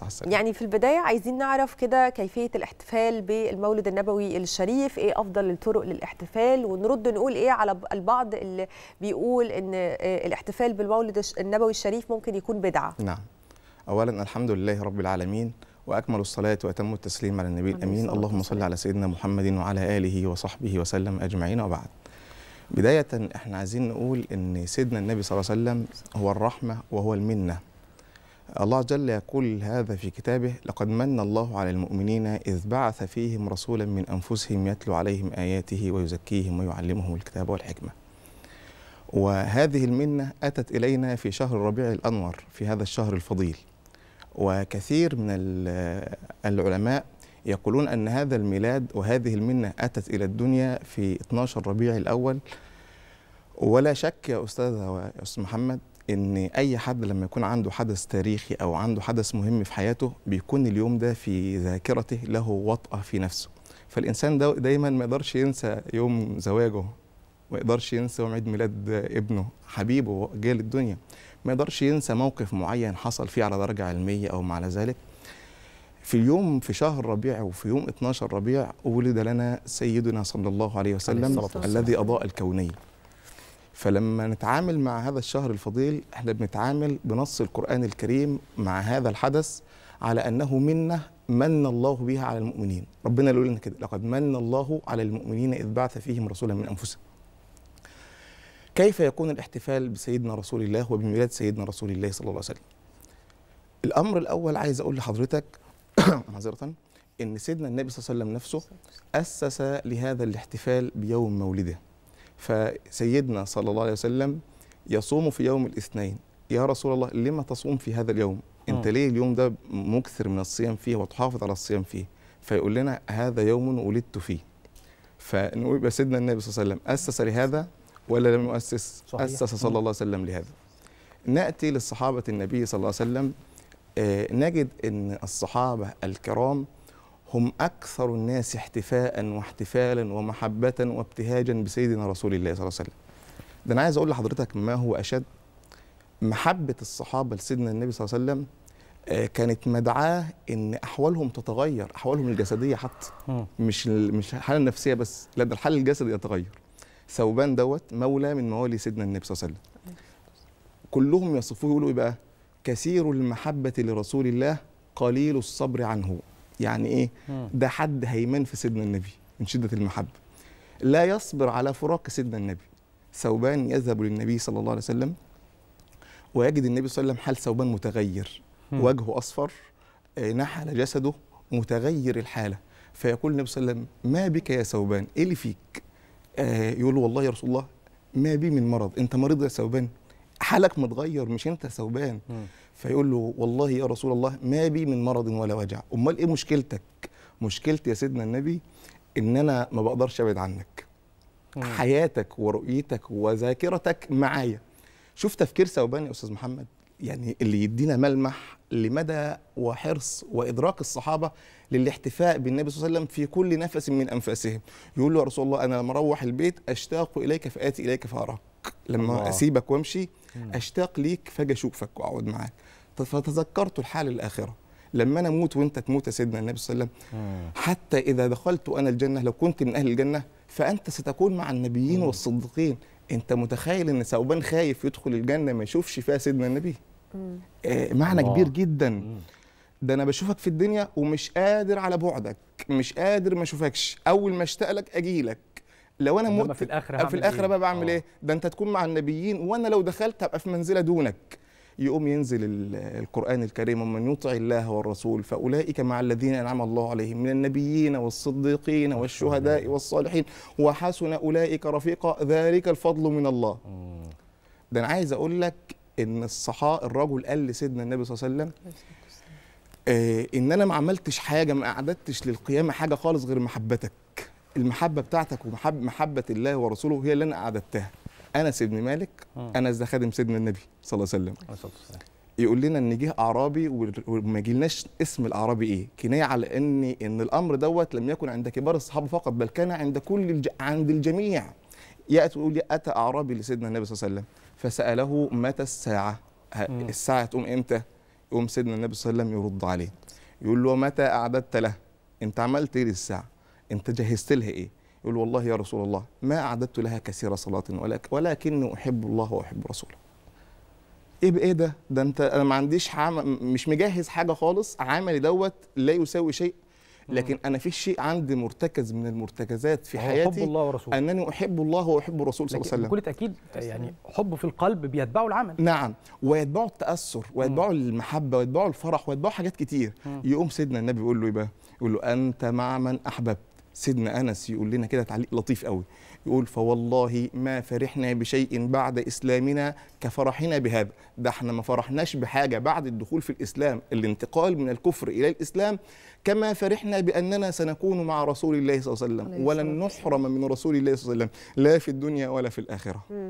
صح السلام. يعني في البداية عايزين نعرف كده كيفية الاحتفال بالمولد النبوي الشريف ايه افضل الطرق للاحتفال ونرد نقول ايه على البعض اللي بيقول ان آه، الاحتفال بالمولد النبوي الشريف ممكن يكون بدعة نعم اولا الحمد لله رب العالمين واكمل الصلاه واتم التسليم على النبي الامين اللهم صل على سيدنا محمد وعلى اله وصحبه وسلم اجمعين وبعد بدايه احنا عايزين نقول ان سيدنا النبي صلى الله عليه وسلم هو الرحمه وهو المنه الله جل يقول هذا في كتابه لقد من الله على المؤمنين إذ بعث فيهم رسولا من أنفسهم يتلو عليهم آياته ويزكيهم ويعلمهم الكتاب والحكمة وهذه المنة أتت إلينا في شهر ربيع الأنور في هذا الشهر الفضيل وكثير من العلماء يقولون أن هذا الميلاد وهذه المنة أتت إلى الدنيا في 12 ربيع الأول ولا شك يا أستاذ محمد ان اي حد لما يكون عنده حدث تاريخي او عنده حدث مهم في حياته بيكون اليوم ده في ذاكرته له وطأة في نفسه فالانسان ده دايما ما يقدرش ينسى يوم زواجه ما يقدرش ينسى يوم عيد ميلاد ابنه حبيبه جاي للدنيا ما يقدرش ينسى موقف معين حصل فيه على درجه علميه او ما على ذلك في اليوم في شهر ربيع وفي يوم 12 ربيع ولد لنا سيدنا صلى الله عليه وسلم الذي اضاء الكونين فلما نتعامل مع هذا الشهر الفضيل احنا بنتعامل بنص القرآن الكريم مع هذا الحدث على أنه منة من الله بها على المؤمنين ربنا يقول لنا كده لقد من الله على المؤمنين إذ بعث فيهم رسولا من أنفسهم كيف يكون الاحتفال بسيدنا رسول الله وبميلاد سيدنا رسول الله صلى الله عليه وسلم الأمر الأول عايز أقول لحضرتك معذرة إن سيدنا النبي صلى الله عليه وسلم نفسه أسس لهذا الاحتفال بيوم مولده فسيدنا صلى الله عليه وسلم يصوم في يوم الاثنين يا رسول الله لما تصوم في هذا اليوم انت ليه اليوم ده مكثر من الصيام فيه وتحافظ على الصيام فيه فيقول لنا هذا يوم ولدت فيه فنقول يبقى سيدنا النبي صلى الله عليه وسلم اسس لهذا ولا لم يؤسس صحيح. اسس صلى الله عليه وسلم لهذا ناتي للصحابه النبي صلى الله عليه وسلم آه، نجد ان الصحابه الكرام هم أكثر الناس احتفاء واحتفالا ومحبة وابتهاجا بسيدنا رسول الله صلى الله عليه وسلم ده أنا عايز أقول لحضرتك ما هو أشد محبة الصحابة لسيدنا النبي صلى الله عليه وسلم آه، كانت مدعاه ان احوالهم تتغير احوالهم الجسديه حتى مش مش الحاله النفسيه بس لا ده الحال الجسدي يتغير ثوبان دوت مولى من موالي سيدنا النبي صلى الله عليه وسلم كلهم يصفوه يقولوا ايه بقى كثير المحبه لرسول الله قليل الصبر عنه يعني ايه ده حد هيمن في سيدنا النبي من شده المحبه لا يصبر على فراق سيدنا النبي ثوبان يذهب للنبي صلى الله عليه وسلم ويجد النبي صلى الله عليه وسلم حال ثوبان متغير وجهه اصفر آه، نحل جسده متغير الحاله فيقول النبي صلى الله عليه وسلم ما بك يا ثوبان ايه اللي فيك آه يقول والله يا رسول الله ما بي من مرض انت مريض يا ثوبان حالك متغير مش انت ثوبان فيقول له والله يا رسول الله ما بي من مرض ولا وجع امال ايه مشكلتك مشكلتي يا سيدنا النبي ان انا ما بقدرش ابعد عنك مم. حياتك ورؤيتك وذاكرتك معايا شوف تفكير ثوبان يا استاذ محمد يعني اللي يدينا ملمح لمدى وحرص وادراك الصحابه للاحتفاء بالنبي صلى الله عليه وسلم في كل نفس من انفاسهم يقول له يا رسول الله انا لما اروح البيت اشتاق اليك فاتي اليك فاراك لما الله. اسيبك وامشي اشتاق ليك فاجي اشوفك واقعد معاك فتذكرت الحال الاخره لما انا اموت وانت تموت يا سيدنا النبي صلى الله عليه وسلم حتى اذا دخلت انا الجنه لو كنت من اهل الجنه فانت ستكون مع النبيين والصديقين انت متخيل ان ثوبان خايف يدخل الجنه ما يشوفش فيها سيدنا النبي آه معنى الله. كبير جدا مم. ده انا بشوفك في الدنيا ومش قادر على بعدك مش قادر ما اشوفكش اول ما اشتاق لك اجي لك لو انا مت في الاخره في الاخره إيه؟ بقى بعمل آه. ايه ده انت تكون مع النبيين وانا لو دخلت ابقى في منزله دونك يقوم ينزل القرآن الكريم ومن يطع الله والرسول فأولئك مع الذين أنعم الله عليهم من النبيين والصديقين والشهداء والصالحين وحسن أولئك رفيقا ذلك الفضل من الله ده أنا عايز أقول لك إن الصحاء الرجل قال لسيدنا النبي صلى الله عليه وسلم آه، إن أنا ما عملتش حاجة ما أعددتش للقيامة حاجة خالص غير محبتك المحبه بتاعتك ومحبه محبه الله ورسوله هي اللي انا اعددتها انس بن مالك انس ده خادم سيدنا النبي صلى الله عليه وسلم يقول لنا ان جه اعرابي وما جيلناش اسم الاعرابي ايه كنايه على ان ان الامر دوت لم يكن عند كبار الصحابه فقط بل كان عند كل الج... عند الجميع ياتي يقول اتى اعرابي لسيدنا النبي صلى الله عليه وسلم فساله متى الساعه الساعه تقوم امتى يقوم سيدنا النبي صلى الله عليه وسلم يرد عليه يقول له متى اعددت له انت عملت ايه للساعه انت جهزت لها ايه يقول والله يا رسول الله ما اعددت لها كثير صلاه ولكن ولكني احب الله واحب رسوله ايه بايه ده ده انت انا ما عنديش حام... مش مجهز حاجه خالص عملي دوت لا يساوي شيء لكن انا في شيء عندي مرتكز من المرتكزات في حياتي الله ورسوله انني احب الله واحب الرسول صلى الله عليه وسلم بكل تاكيد يعني حب في القلب بيتبعه العمل نعم ويتبعه التاثر ويتبعه المحبه ويتبعه الفرح ويتبعه حاجات كتير مم. يقوم سيدنا النبي يقول له ايه بقى يقول له انت مع من احببت سيدنا انس يقول لنا كده تعليق لطيف قوي يقول فوالله ما فرحنا بشيء بعد اسلامنا كفرحنا بهذا ده احنا ما فرحناش بحاجه بعد الدخول في الاسلام الانتقال من الكفر الى الاسلام كما فرحنا باننا سنكون مع رسول الله صلى الله عليه وسلم ولن نحرم من رسول الله صلى الله عليه وسلم لا في الدنيا ولا في الاخره